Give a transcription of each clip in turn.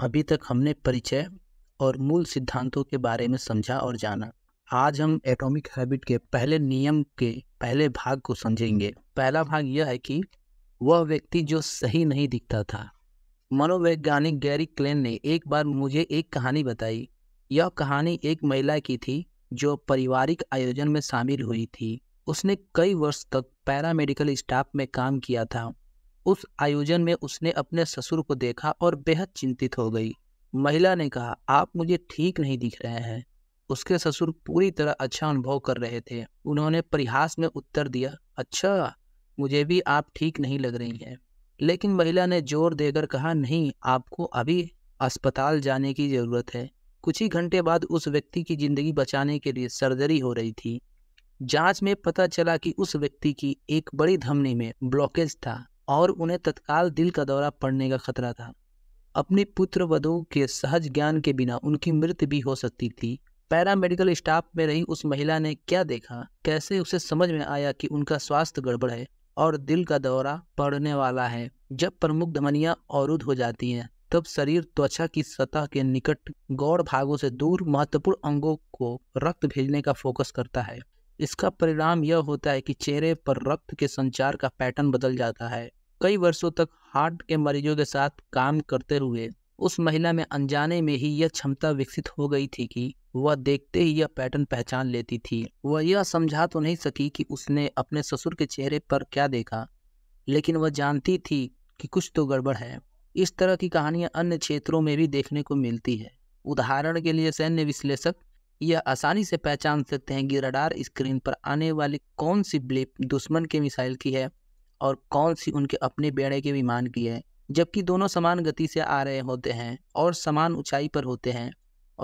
अभी तक हमने परिचय और मूल सिद्धांतों के बारे में समझा और जाना आज हम एटॉमिक हैबिट के पहले नियम के पहले भाग को समझेंगे पहला भाग यह है कि वह व्यक्ति जो सही नहीं दिखता था मनोवैज्ञानिक गैरी क्लेन ने एक बार मुझे एक कहानी बताई यह कहानी एक महिला की थी जो पारिवारिक आयोजन में शामिल हुई थी उसने कई वर्ष तक पैरामेडिकल स्टाफ में काम किया था उस आयोजन में उसने अपने ससुर को देखा और बेहद चिंतित हो गई महिला ने कहा आप मुझे ठीक नहीं दिख रहे हैं उसके ससुर पूरी तरह अच्छा अनुभव कर रहे थे उन्होंने परिहास में उत्तर दिया अच्छा मुझे भी आप ठीक नहीं लग रही हैं लेकिन महिला ने जोर देकर कहा नहीं आपको अभी अस्पताल जाने की ज़रूरत है कुछ ही घंटे बाद उस व्यक्ति की ज़िंदगी बचाने के लिए सर्जरी हो रही थी जांच में पता चला कि उस व्यक्ति की एक बड़ी धमनी में ब्लॉकेज था और उन्हें तत्काल दिल का दौरा पड़ने का खतरा था अपने पुत्र वधु के सहज ज्ञान के बिना उनकी मृत्यु भी हो सकती थी पैरामेडिकल स्टाफ में रही उस महिला ने क्या देखा कैसे उसे समझ में आया कि उनका स्वास्थ्य गड़बड़ है और दिल का दौरा पड़ने वाला है जब प्रमुख धमनियाँ अवरुद्ध हो जाती हैं तब शरीर त्वचा की सतह के निकट गौड़ भागों से दूर महत्वपूर्ण अंगों को रक्त भेजने का फोकस करता है इसका परिणाम यह होता है कि चेहरे पर रक्त के संचार का पैटर्न बदल जाता है कई वर्षों तक हार्ट के मरीजों के साथ काम करते हुए उस महिला में अनजाने में ही यह क्षमता विकसित हो गई थी कि वह देखते ही यह पैटर्न पहचान लेती थी वह यह समझा तो नहीं सकी कि उसने अपने ससुर के चेहरे पर क्या देखा लेकिन वह जानती थी कि कुछ तो गड़बड़ है इस तरह की कहानियां अन्य क्षेत्रों में भी देखने को मिलती है उदाहरण के लिए सैन्य विश्लेषक यह आसानी से पहचान सकते हैं कि रडार स्क्रीन पर आने वाली कौन सी ब्लिप दुश्मन के मिसाइल की है और कौन सी उनके अपने बेड़े के विमान की है जबकि दोनों समान गति से आ रहे होते हैं और समान ऊंचाई पर होते हैं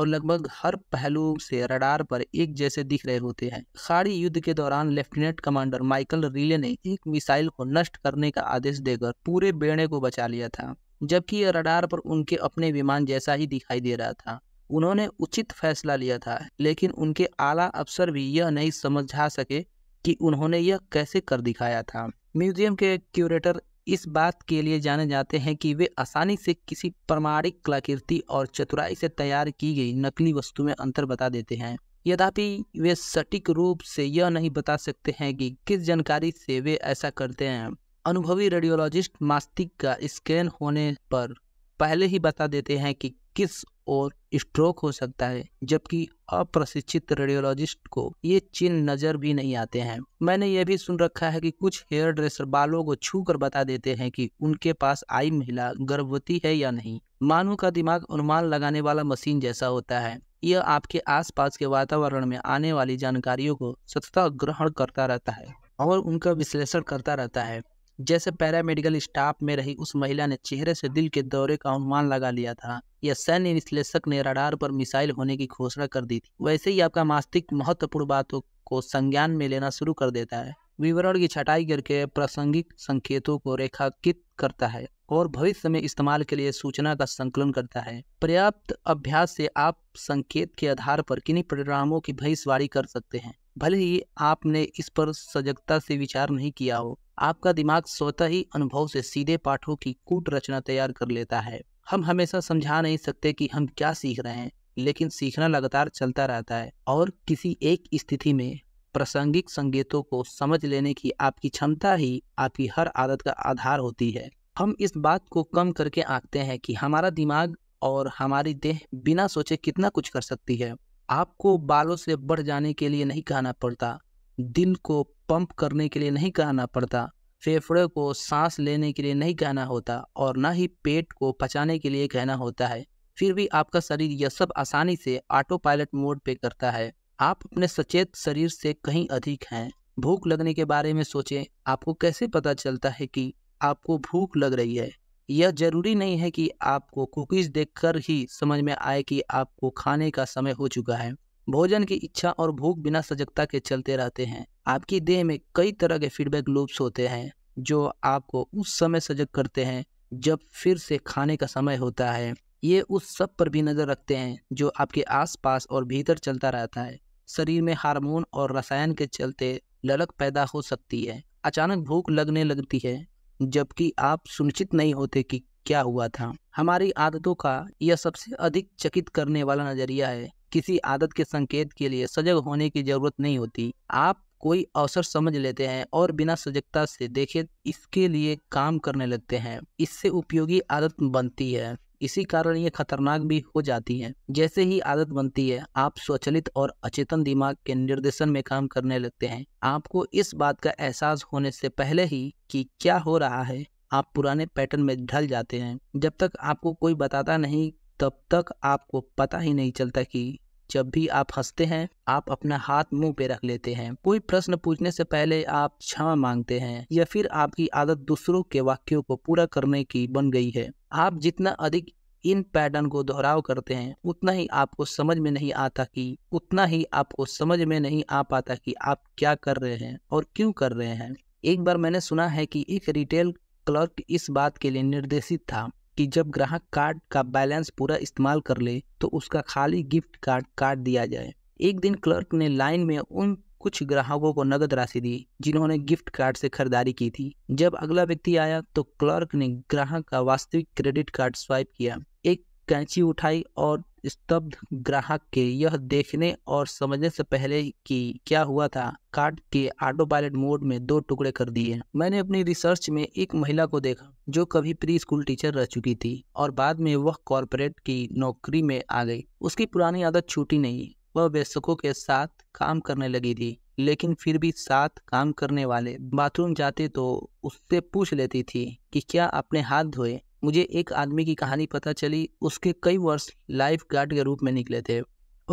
और लगभग हर पहलू से रडार पर एक जैसे दिख रहे होते हैं खाड़ी युद्ध के दौरान लेफ्टिनेंट कमांडर माइकल रीले ने एक मिसाइल को नष्ट करने का आदेश देकर पूरे बेड़े को बचा लिया था जबकि यह रडार पर उनके अपने विमान जैसा ही दिखाई दे रहा था उन्होंने उचित फैसला लिया था लेकिन उनके आला अफसर भी यह नहीं समझा सके कि उन्होंने यह कैसे कर दिखाया था म्यूजियम के क्यूरेटर इस बात के लिए जाने जाते हैं कि वे आसानी से किसी प्रमाणिक कलाकृति और चतुराई से तैयार की गई नकली वस्तु में अंतर बता देते हैं यद्यपि वे सटीक रूप से यह नहीं बता सकते हैं कि किस जानकारी से वे ऐसा करते हैं अनुभवी रेडियोलॉजिस्ट मास्तिक का स्कैन होने पर पहले ही बता देते हैं कि किस और स्ट्रोक हो सकता है जबकि अप्रशिक्षित रेडियोलॉजिस्ट को ये चिन्ह नज़र भी नहीं आते हैं मैंने ये भी सुन रखा है कि कुछ हेयर ड्रेसर बालों को छू कर बता देते हैं कि उनके पास आई महिला गर्भवती है या नहीं मानव का दिमाग अनुमान लगाने वाला मशीन जैसा होता है यह आपके आसपास के वातावरण में आने वाली जानकारियों को सतत ग्रहण करता रहता है और उनका विश्लेषण करता रहता है जैसे पैरामेडिकल स्टाफ में रही उस महिला ने चेहरे से दिल के दौरे का अनुमान लगा लिया था या सैन्य विश्लेषक ने रडार पर मिसाइल होने की घोषणा कर दी थी वैसे ही आपका मास्तिक महत्वपूर्ण बातों को संज्ञान में लेना शुरू कर देता है विवरण की छटाई करके प्रासंगिक संकेतों को रेखाकित करता है और भविष्य में इस्तेमाल के लिए सूचना का संकलन करता है पर्याप्त अभ्यास से आप संकेत के आधार पर किन्हीं परिणामों की भविष्यवाणी कर सकते हैं भले ही आपने इस पर सजगता से विचार नहीं किया हो आपका दिमाग स्वतः ही अनुभव से सीधे पाठों की कूट रचना तैयार कर लेता है हम हमेशा समझा नहीं सकते कि हम क्या सीख रहे हैं लेकिन सीखना लगातार चलता रहता है और किसी एक स्थिति में प्रासंगिक संकेतों को समझ लेने की आपकी क्षमता ही आपकी हर आदत का आधार होती है हम इस बात को कम करके आंकते हैं कि हमारा दिमाग और हमारी देह बिना सोचे कितना कुछ कर सकती है आपको बालों से बढ़ जाने के लिए नहीं कहना पड़ता दिल को पंप करने के लिए नहीं कहना पड़ता फेफड़े को सांस लेने के लिए नहीं कहना होता और ना ही पेट को पचाने के लिए कहना होता है फिर भी आपका शरीर यह सब आसानी से ऑटो पायलट मोड पे करता है आप अपने सचेत शरीर से कहीं अधिक हैं भूख लगने के बारे में सोचें आपको कैसे पता चलता है कि आपको भूख लग रही है यह जरूरी नहीं है कि आपको कुकीज़ देखकर ही समझ में आए कि आपको खाने का समय हो चुका है भोजन की इच्छा और भूख बिना सजगता के चलते रहते हैं आपकी देह में कई तरह के फीडबैक लूप्स होते हैं जो आपको उस समय सजग करते हैं जब फिर से खाने का समय होता है ये उस सब पर भी नज़र रखते हैं जो आपके आसपास और भीतर चलता रहता है शरीर में हार्मोन और रसायन के चलते ललक पैदा हो सकती है अचानक भूख लगने लगती है जबकि आप सुनिश्चित नहीं होते कि क्या हुआ था हमारी आदतों का यह सबसे अधिक चकित करने वाला नज़रिया है किसी आदत के संकेत के लिए सजग होने की जरूरत नहीं होती आप कोई अवसर समझ लेते हैं और बिना सजगता से देखे इसके लिए काम करने लगते हैं इससे उपयोगी आदत बनती है इसी कारण ये खतरनाक भी हो जाती है जैसे ही आदत बनती है आप स्वचलित और अचेतन दिमाग के निर्देशन में काम करने लगते हैं आपको इस बात का एहसास होने से पहले ही कि क्या हो रहा है आप पुराने पैटर्न में ढल जाते हैं जब तक आपको कोई बताता नहीं तब तक आपको पता ही नहीं चलता कि जब भी आप हंसते हैं आप अपना हाथ मुंह पे रख लेते हैं कोई प्रश्न पूछने से पहले आप क्षमा मांगते हैं या फिर आपकी आदत दूसरों के वाक्यों को पूरा करने की बन गई है आप जितना अधिक इन पैटर्न को दोहराव करते हैं उतना ही आपको समझ में नहीं आता कि उतना ही आपको समझ में नहीं आ पाता कि आप क्या कर रहे हैं और क्यों कर रहे हैं एक बार मैंने सुना है कि एक रिटेल क्लर्क इस बात के लिए निर्देशित था कि जब ग्राहक कार्ड का बैलेंस पूरा इस्तेमाल कर ले तो उसका खाली गिफ्ट कार्ड काट दिया जाए एक दिन क्लर्क ने लाइन में उन कुछ ग्राहकों को नगद राशि दी जिन्होंने गिफ्ट कार्ड से खरीदारी की थी जब अगला व्यक्ति आया तो क्लर्क ने ग्राहक का वास्तविक क्रेडिट कार्ड स्वाइप किया एक कैंची उठाई और स्तब्ध ग्राहक के यह देखने और समझने से पहले कि क्या हुआ था कार्ड के ऑटो पायलट मोड में दो टुकड़े कर दिए मैंने अपनी रिसर्च में एक महिला को देखा जो कभी प्री स्कूल टीचर रह चुकी थी और बाद में वह कॉरपोरेट की नौकरी में आ गई उसकी पुरानी आदत छूटी नहीं वह वयस्कों के साथ काम करने लगी थी लेकिन फिर भी साथ काम करने वाले बाथरूम जाते तो उससे पूछ लेती थी कि क्या अपने हाथ धोए मुझे एक आदमी की कहानी पता चली उसके कई वर्ष लाइफ गार्ड के रूप में निकले थे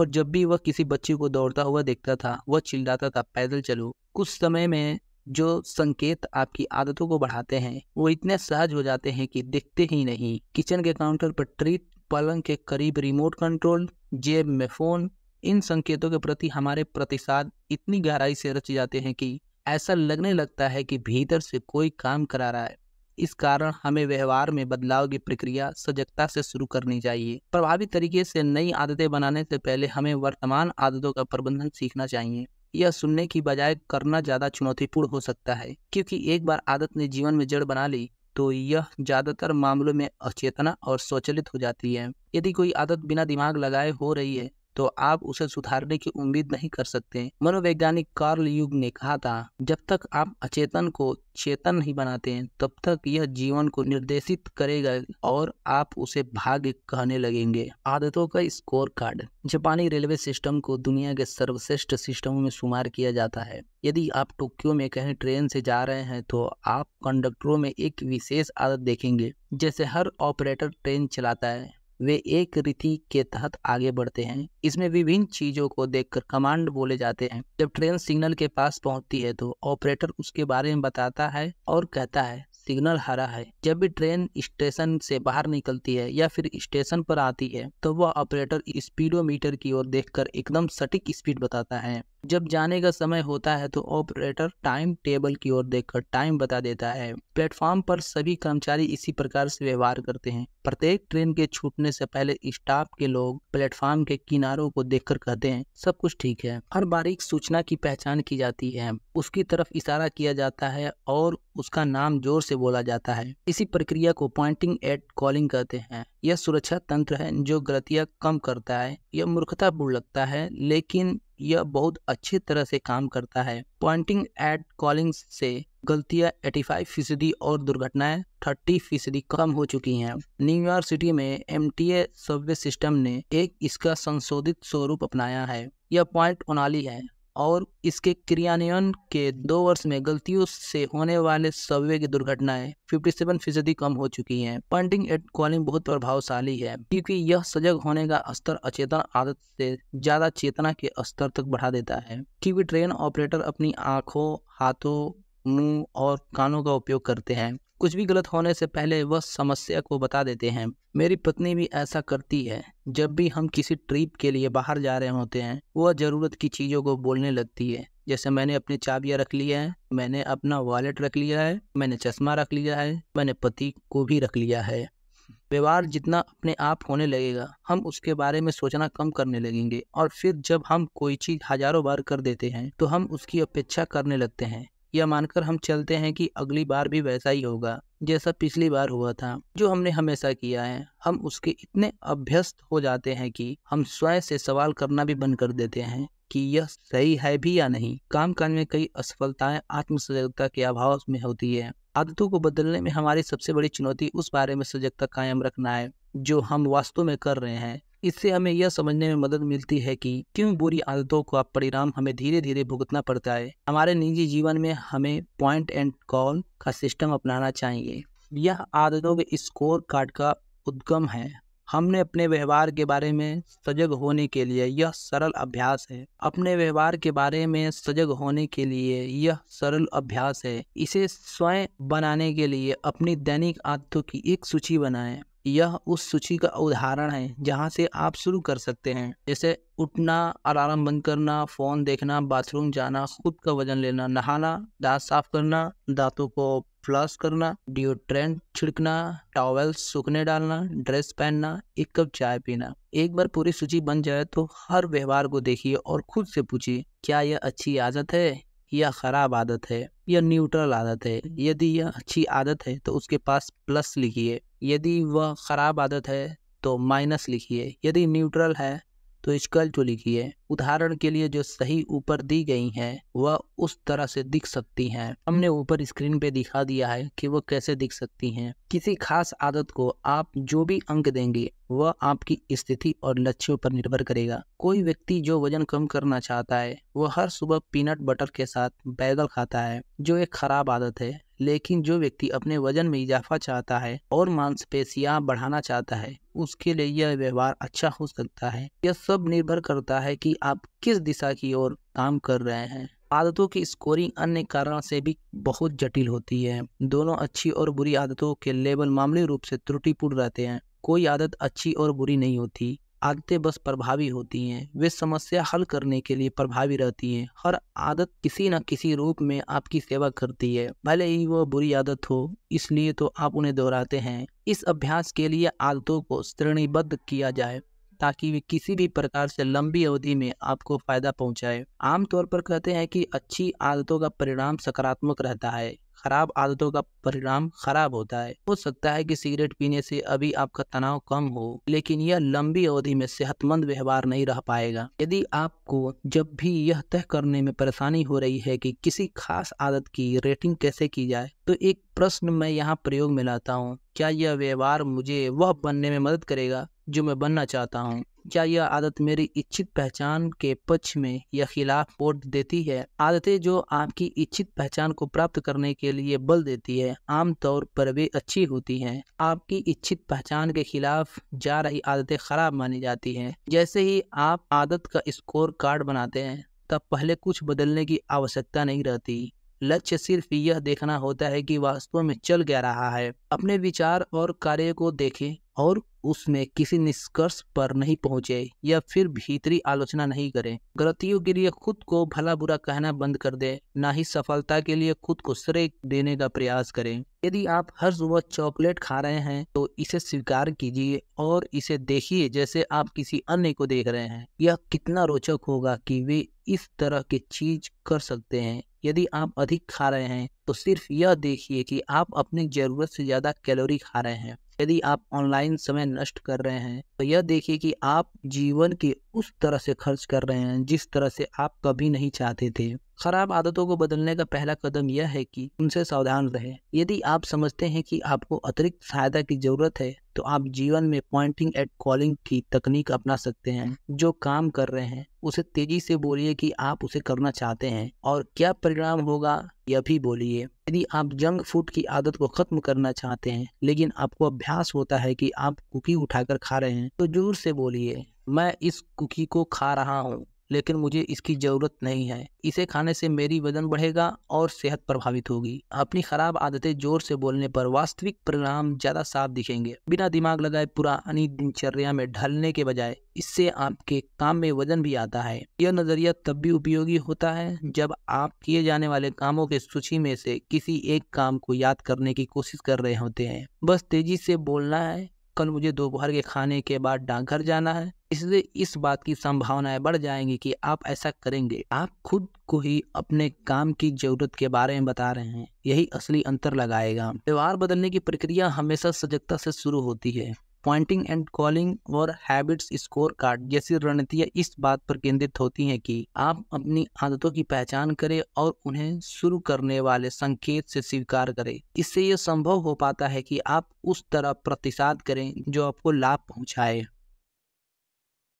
और जब भी वह किसी बच्ची को दौड़ता हुआ देखता था वह चिल्लाता था पैदल चलो कुछ समय में जो संकेत आपकी आदतों को बढ़ाते हैं वो इतने सहज हो जाते हैं कि दिखते ही नहीं किचन के काउंटर पर ट्रीट पलंग के करीब रिमोट कंट्रोल जेब में फ़ोन इन संकेतों के प्रति हमारे प्रतिसाद इतनी गहराई से रच जाते हैं कि ऐसा लगने लगता है कि भीतर से कोई काम करा रहा है इस कारण हमें व्यवहार में बदलाव की प्रक्रिया सजगता से शुरू करनी चाहिए प्रभावी तरीके से नई आदतें बनाने से पहले हमें वर्तमान आदतों का प्रबंधन सीखना चाहिए यह सुनने की बजाय करना ज़्यादा चुनौतीपूर्ण हो सकता है क्योंकि एक बार आदत ने जीवन में जड़ बना ली तो यह ज़्यादातर मामलों में अचेतना और स्वचलित हो जाती है यदि कोई आदत बिना दिमाग लगाए हो रही है तो आप उसे सुधारने की उम्मीद नहीं कर सकते मनोवैज्ञानिक कार्ल युग ने कहा था जब तक आप अचेतन को चेतन नहीं बनाते हैं तब तक यह जीवन को निर्देशित करेगा और आप उसे भाग्य कहने लगेंगे आदतों का स्कोर कार्ड जापानी रेलवे सिस्टम को दुनिया के सर्वश्रेष्ठ सिस्टमों में शुमार किया जाता है यदि आप टोक्यो में कहीं ट्रेन से जा रहे हैं तो आप कंडक्टरों में एक विशेष आदत देखेंगे जैसे हर ऑपरेटर ट्रेन चलाता है वे एक रीति के तहत आगे बढ़ते हैं इसमें विभिन्न चीज़ों को देखकर कमांड बोले जाते हैं जब ट्रेन सिग्नल के पास पहुंचती है तो ऑपरेटर उसके बारे में बताता है और कहता है सिग्नल हरा है जब भी ट्रेन स्टेशन से बाहर निकलती है या फिर स्टेशन पर आती है तो वह ऑपरेटर स्पीडोमीटर की ओर देखकर एकदम सटीक स्पीड बताता है जब जाने का समय होता है तो ऑपरेटर टाइम टेबल की ओर देखकर टाइम बता देता है प्लेटफॉर्म पर सभी कर्मचारी इसी प्रकार से व्यवहार करते हैं प्रत्येक ट्रेन के छूटने से पहले स्टाफ के लोग प्लेटफॉर्म के किनारों को देखकर कहते हैं सब कुछ ठीक है हर बारीक सूचना की पहचान की जाती है उसकी तरफ इशारा किया जाता है और उसका नाम जोर से बोला जाता है इसी प्रक्रिया को पॉइंटिंग एट कॉलिंग कहते हैं यह सुरक्षा तंत्र है जो गलतियाँ कम करता है यह मूर्खतापूर्ण लगता है लेकिन यह बहुत अच्छी तरह से काम करता है पॉइंटिंग एट कॉलिंग से गलतियां फाइव फीसदी और दुर्घटनाएं थर्टी फीसदी कम हो चुकी हैं न्यूयॉर्क सिटी में M T A subway system ने एक इसका संशोधित स्वरूप अपनाया है यह पॉइंट उनाली है और इसके क्रियान्वयन के दो वर्ष में गलतियों से होने वाले सबवे की दुर्घटनाएं 57 फीसदी कम हो चुकी हैं पंटिंग एट कॉलिंग बहुत प्रभावशाली है क्योंकि यह सजग होने का स्तर अचेतन आदत से ज्यादा चेतना के स्तर तक बढ़ा देता है क्योंकि ट्रेन ऑपरेटर अपनी आंखों हाथों मुंह और कानों का उपयोग करते हैं कुछ भी गलत होने से पहले वह समस्या को बता देते हैं मेरी पत्नी भी ऐसा करती है जब भी हम किसी ट्रिप के लिए बाहर जा रहे होते हैं वह ज़रूरत की चीज़ों को बोलने लगती है जैसे मैंने अपनी चाबियाँ रख लिया है मैंने अपना वॉलेट रख लिया है मैंने चश्मा रख लिया है मैंने पति को भी रख लिया है व्यवहार जितना अपने आप होने लगेगा हम उसके बारे में सोचना कम करने लगेंगे और फिर जब हम कोई चीज़ हजारों बार कर देते हैं तो हम उसकी अपेक्षा करने लगते हैं यह मानकर हम चलते हैं कि अगली बार भी वैसा ही होगा जैसा पिछली बार हुआ था जो हमने हमेशा किया है हम उसके इतने अभ्यस्त हो जाते हैं कि हम स्वयं से सवाल करना भी बंद कर देते हैं कि यह सही है भी या नहीं काम काज में कई असफलताएं आत्म सजगता के अभाव में होती है आदतों को बदलने में हमारी सबसे बड़ी चुनौती उस बारे में सजगता कायम रखना है जो हम वास्तव में कर रहे हैं इससे हमें यह समझने में मदद मिलती है कि क्यों बुरी आदतों का परिणाम हमें धीरे धीरे भुगतना पड़ता है हमारे निजी जीवन में हमें पॉइंट एंड कॉल का सिस्टम अपनाना चाहिए यह आदतों के स्कोर कार्ड का उद्गम है हमने अपने व्यवहार के बारे में सजग होने के लिए यह सरल अभ्यास है अपने व्यवहार के बारे में सजग होने के लिए यह सरल अभ्यास है इसे स्वयं बनाने के लिए अपनी दैनिक आदतों की एक सूची बनाएं यह उस सूची का उदाहरण है जहाँ से आप शुरू कर सकते हैं जैसे उठना अलार्म बंद करना फ़ोन देखना बाथरूम जाना खुद का वजन लेना नहाना दांत साफ करना दांतों को फ्लश करना डिओड्रेंट छिड़कना टॉवल सूखने डालना ड्रेस पहनना एक कप चाय पीना एक बार पूरी सूची बन जाए तो हर व्यवहार को देखिए और खुद से पूछिए क्या यह अच्छी आदत है या खराब आदत है या न्यूट्रल आदत है यदि यह अच्छी आदत है तो उसके पास प्लस लिखिए यदि वह ख़राब आदत है तो माइनस लिखिए यदि न्यूट्रल है तो स्कल टू लिखिए उदाहरण के लिए जो सही ऊपर दी गई हैं वह उस तरह से दिख सकती हैं हमने ऊपर स्क्रीन पे दिखा दिया है कि वह कैसे दिख सकती हैं किसी खास आदत को आप जो भी अंक देंगे वह आपकी स्थिति और लक्ष्यों पर निर्भर करेगा कोई व्यक्ति जो वजन कम करना चाहता है वह हर सुबह पीनट बटर के साथ बैगल खाता है जो एक खराब आदत है लेकिन जो व्यक्ति अपने वजन में इजाफा चाहता है और मांसपेशियां बढ़ाना चाहता है उसके लिए यह व्यवहार अच्छा हो सकता है यह सब निर्भर करता है कि आप किस दिशा की ओर काम कर रहे हैं आदतों की स्कोरिंग अन्य कारण से भी बहुत जटिल होती है दोनों अच्छी और बुरी आदतों के लेवल मामूली रूप से त्रुटिपूर्ण रहते हैं कोई आदत अच्छी और बुरी नहीं होती आदतें बस प्रभावी होती हैं वे समस्या हल करने के लिए प्रभावी रहती हैं हर आदत किसी न किसी रूप में आपकी सेवा करती है भले ही वह बुरी आदत हो इसलिए तो आप उन्हें दोहराते हैं इस अभ्यास के लिए आदतों को श्रेणीबद्ध किया जाए ताकि वे किसी भी प्रकार से लंबी अवधि में आपको फायदा पहुंचाए आमतौर पर कहते हैं कि अच्छी आदतों का परिणाम सकारात्मक रहता है खराब आदतों का परिणाम खराब होता है हो सकता है कि सिगरेट पीने से अभी आपका तनाव कम हो लेकिन यह लंबी अवधि में सेहतमंद व्यवहार नहीं रह पाएगा यदि आपको जब भी यह तय करने में परेशानी हो रही है कि किसी खास आदत की रेटिंग कैसे की जाए तो एक प्रश्न मैं यहाँ प्रयोग में लाता हूँ क्या यह व्यवहार मुझे वह बनने में मदद करेगा जो मैं बनना चाहता हूँ क्या यह आदत मेरी इच्छित पहचान के पक्ष में या खिलाफ वोट देती है आदतें जो आपकी इच्छित पहचान को प्राप्त करने के लिए बल देती है आमतौर पर वे अच्छी होती हैं आपकी इच्छित पहचान के खिलाफ जा रही आदतें खराब मानी जाती हैं जैसे ही आप आदत का स्कोर कार्ड बनाते हैं तब पहले कुछ बदलने की आवश्यकता नहीं रहती लक्ष्य सिर्फ यह देखना होता है कि वास्तव में चल क्या रहा है अपने विचार और कार्य को देखें और उसमें किसी निष्कर्ष पर नहीं पहुंचे या फिर भीतरी आलोचना नहीं करें गलतियों के लिए खुद को भला बुरा कहना बंद कर दें ना ही सफलता के लिए खुद को श्रेय देने का प्रयास करें यदि आप हर सुबह चॉकलेट खा रहे हैं तो इसे स्वीकार कीजिए और इसे देखिए जैसे आप किसी अन्य को देख रहे हैं यह कितना रोचक होगा कि वे इस तरह की चीज कर सकते हैं यदि आप अधिक खा रहे हैं तो सिर्फ यह देखिए कि आप अपनी जरूरत से ज्यादा कैलोरी खा रहे हैं यदि आप ऑनलाइन समय नष्ट कर रहे हैं तो यह देखिए कि आप जीवन के उस तरह से खर्च कर रहे हैं जिस तरह से आप कभी नहीं चाहते थे खराब आदतों को बदलने का पहला कदम यह है कि उनसे सावधान रहें यदि आप समझते हैं कि आपको अतिरिक्त सहायता की जरूरत है तो आप जीवन में पॉइंटिंग एट कॉलिंग की तकनीक अपना सकते हैं जो काम कर रहे हैं उसे तेजी से बोलिए कि आप उसे करना चाहते हैं और क्या परिणाम होगा यह भी बोलिए यदि आप जंक फूड की आदत को खत्म करना चाहते हैं लेकिन आपको अभ्यास होता है कि आप कुकी उठाकर खा रहे हैं तो जोर से बोलिए मैं इस कुकी को खा रहा हूँ लेकिन मुझे इसकी ज़रूरत नहीं है इसे खाने से मेरी वजन बढ़ेगा और सेहत प्रभावित होगी अपनी खराब आदतें जोर से बोलने पर वास्तविक परिणाम ज़्यादा साफ दिखेंगे बिना दिमाग लगाए पुरानी दिनचर्या में ढलने के बजाय इससे आपके काम में वजन भी आता है यह नज़रिया तब भी उपयोगी होता है जब आप किए जाने वाले कामों के सूची में से किसी एक काम को याद करने की कोशिश कर रहे होते हैं बस तेजी से बोलना है कल मुझे दोपहर के खाने के बाद डाकघर जाना है इसलिए इस बात की संभावनाएं बढ़ जाएंगी कि आप ऐसा करेंगे आप खुद को ही अपने काम की जरूरत के बारे में बता रहे हैं यही असली अंतर लगाएगा व्यवहार बदलने की प्रक्रिया हमेशा सजगता से शुरू होती है पॉइंटिंग एंड कॉलिंग और हैबिट्स स्कोर कार्ड जैसी रणनीतियाँ इस बात पर केंद्रित होती हैं कि आप अपनी आदतों की पहचान करें और उन्हें शुरू करने वाले संकेत से स्वीकार करें इससे यह संभव हो पाता है कि आप उस तरह प्रतिसाद करें जो आपको लाभ पहुंचाए